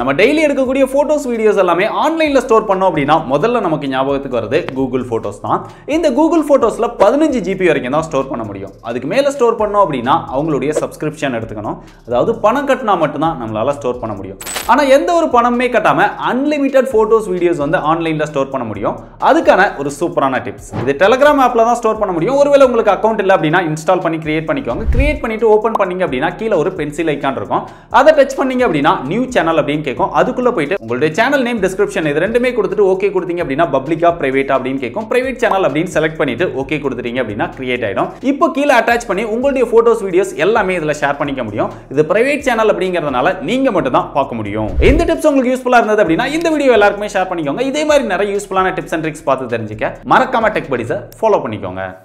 நம்ம டெய்லி எடுக்கக்கூடிய photos videos எல்லாமே ஆன்லைனில் ஸ்டோர் பண்ணோம் அப்படின்னா முதல்ல நமக்கு ஞாபகத்துக்கு வருது கூகுள் ஃபோட்டோஸ் தான் இந்த கூகுள் ஃபோட்டோஸில் பதினஞ்சு ஜிபி வரைக்கும் தான் ஸ்டோர் பண்ண முடியும் அதுக்கு மேலே ஸ்டோர் பண்ணோம் அப்படின்னா அவங்களுடைய சப்ஸ்கிரிப்ஷன் எடுத்துக்கணும் அதாவது பணம் கட்டினா மட்டும்தான் நம்மளால் ஸ்டோர் பண்ண முடியும் ஆனால் எந்த ஒரு பணமே கட்டாமல் அன்லிமிட்டட் ஃபோட்டோஸ் வீடியோஸ் வந்து ஆன்லைனில் ஸ்டோர் பண்ண முடியும் அதுக்கான ஒரு சூப்பரான டிப்ஸ் இது டெலகிராம் ஆப்பில் தான் ஸ்டோர் பண்ண முடியும் ஒருவேளை உங்களுக்கு அக்கௌண்ட் இல்லை அப்படின்னா இன்ஸ்டால் பண்ணி கிரியேட் பண்ணிக்கோங்க கிரியேட் பண்ணிவிட்டு ஓப்பன் பண்ணிங்க அப்படின்னா கீழே ஒரு பென்சில் ஐக்கான் இருக்கும் அதை டச் பண்ணிங்க அப்படின்னா நியூ சேனல் அப்படின்னு கேட்கும் அதுக்குள்ள போயிட்டு உங்களுடைய சேனல் நேம் டிஸ்கிரிப்ஷன் இது ரெண்டுமே கொடுத்துட்டு ஓகே கொடுத்தீங்க அப்படின்னா பப்ளிக்கா பிரைவேட் அப்படின்னு கேட்கும் பிரைவேட் சேனல் அப்படின்னு செலக்ட் பண்ணிட்டு ஓகே கொடுத்துட்டீங்க அப்படின்னா கிரியேட் ஆயிடும் இப்போ கீழே அட்டாச் பண்ணி உங்களுடைய போட்டோஸ் வீடியோஸ் எல்லாமே இதில் ஷேர் பண்ணிக்க முடியும் இது பிரைவேட் சேனல் அப்படிங்கறதுனால நீங்க மட்டும் தான் பார்க்க முடியும் எந்த டிப்ஸ் உங்களுக்கு யூஸ்ஃபுல்லா இருந்தது அப்படின்னா இந்த வீடியோ எல்லாருக்குமே ஷேர் பண்ணிக்கோங்க இதே மாதிரி நிறைய யூஸ்ஃபுல்லான டிப்ஸ் அண்ட் ட்ரிக்ஸ் பார்த்து தெரிஞ்சுக்க மறக்காம டெக் படிஸை ஃபாலோ பண்ணிக்கோங்க